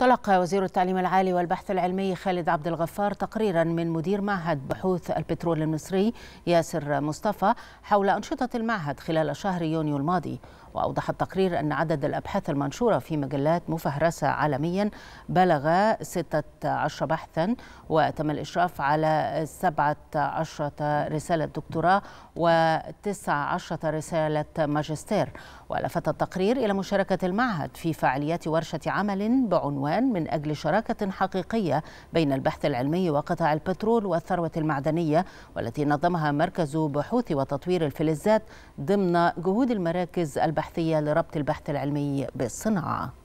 طلق وزير التعليم العالي والبحث العلمي خالد عبد الغفار تقريرا من مدير معهد بحوث البترول المصري ياسر مصطفى حول أنشطة المعهد خلال شهر يونيو الماضي وأوضح التقرير أن عدد الأبحاث المنشورة في مجلات مفهرسة عالميا بلغ 16 بحثا وتم الإشراف على 17 رسالة دكتوراه و19 رسالة ماجستير ولفت التقرير إلى مشاركة المعهد في فعاليات ورشة عمل بعنوان من أجل شراكة حقيقية بين البحث العلمي وقطاع البترول والثروة المعدنية والتي نظمها مركز بحوث وتطوير الفلزات ضمن جهود المراكز البحث البحثية لربط البحث العلمي بالصناعة